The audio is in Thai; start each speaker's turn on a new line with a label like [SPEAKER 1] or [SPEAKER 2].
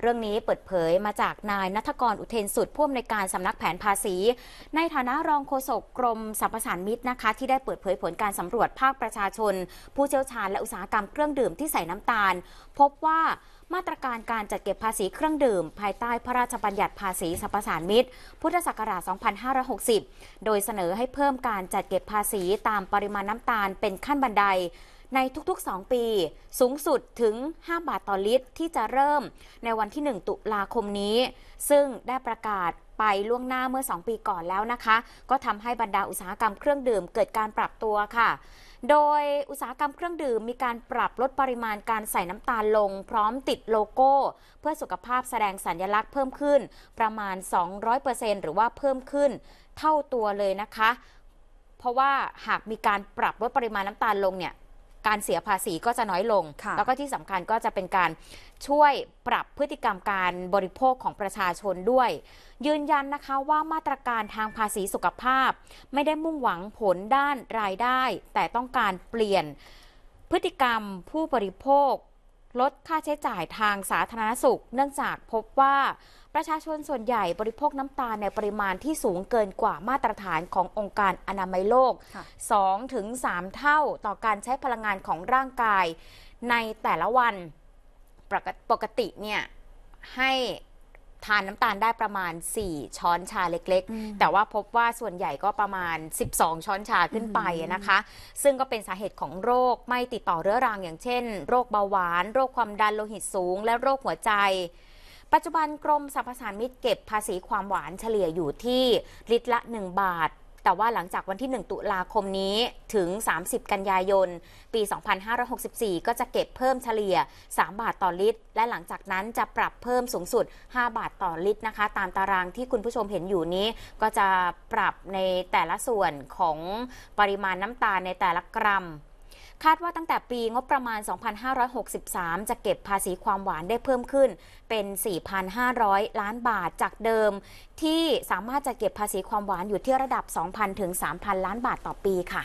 [SPEAKER 1] เรื่องนี้เปิดเผยมาจากนายนัทกรอุเทนสุดผู้อำนวยการสำนักแผนภาษี ในฐานะรองโฆษกกรมสรรพสานมิตรนะคะ ที่ได้เปิดเผยผลการสำรวจภาคประชาชน ผู้เชี่ยวชาญและอุตสาหกรรมเครื่องดื่มที่ใส่น้ำตาล พบว่ามาตรการการจัดเก็บภาษีเครื่องดื่ม ภายใต้พระราชบัญญัติภาษีสรรพสานมิตรพุทธศักราช 2560 โดยเสนอให้เพิ่มการจัดเก็บภาษีตามปริมาณน้ำตาลเป็นขั้นบันไดในทุกๆ 2 ปีสูงสุดถึง 5 บาทต่อลิตร ที่จะเริ่มในวันที่ 1 ตุลาคมนี้ ซึ่งได้ประกาศไปล่วงหน้าเมื่อ 2 ปีก่อนแล้วนะคะ ก็ทำให้บรรดาอุตสาหกรรมเครื่องดื่มเกิดการปรับตัวค่ะ โดยอุตสาหกรรมเครื่องดื่มมีการปรับลดปริมาณการใส่น้ำตาลลง พร้อมติดโลโก้ เพื่อสุขภาพแสดงสัญญลักษณ์เพิ่มขึ้นประมาณ 200%หรือว่าเพิ่มขึ้นเท่าตัวเลยนะคะ เพราะว่าหากมีการปรับลดปริมาณน้ำตาลลงเนี่ยการเสียภาษีก็จะน้อยลง แล้วก็ที่สำคัญก็จะเป็นการช่วยปรับพฤติกรรมการบริโภคของประชาชนด้วย ยืนยันนะคะว่ามาตรการทางภาษีสุขภาพไม่ได้มุ่งหวังผลด้านรายได้ แต่ต้องการเปลี่ยนพฤติกรรมผู้บริโภคลดค่าใช้จ่ายทางสาธารณสุข เนื่องจากพบว่าประชาชนส่วนใหญ่บริโภคน้ำตาลในปริมาณที่สูงเกินกว่ามาตรฐานขององค์การอนามัยโลก 2-3ถึงเท่าต่อการใช้พลังงานของร่างกาย ในแต่ละวันปกติเนี่ย ให้ทานน้ำตาลได้ประมาณ 4 ช้อนชาเล็กๆ แต่ว่าพบว่าส่วนใหญ่ก็ประมาณ 12 ช้อนชาขึ้นไปนะคะ ซึ่งก็เป็นสาเหตุของโรคไม่ติดต่อเรื้อรังอย่างเช่น โรคเบาหวาน โรคความดันโลหิตสูง และโรคหัวใจ ปัจจุบันกรมสรรพสามิตเก็บภาษีความหวานเฉลี่ยอยู่ที่ลิตรละ 1 บาทแต่ว่าหลังจากวันที่ 1 ตุลาคมนี้ถึง 30 กันยายน ปี 2564 ก็จะเก็บเพิ่มเฉลี่ย 3 บาทต่อลิตร และหลังจากนั้นจะปรับเพิ่มสูงสุด 5 บาทต่อลิตรนะคะ ตามตารางที่คุณผู้ชมเห็นอยู่นี้ ก็จะปรับในแต่ละส่วนของปริมาณน้ำตาลในแต่ละกรัมคาดว่าตั้งแต่ปีงบประมาณ 2563 จะเก็บภาษีความหวานได้เพิ่มขึ้นเป็น 4,500 ล้านบาทจากเดิม ที่สามารถจะเก็บภาษีความหวานอยู่ที่ระดับ 2,000 ถึง 3,000 ล้านบาทต่อปีค่ะ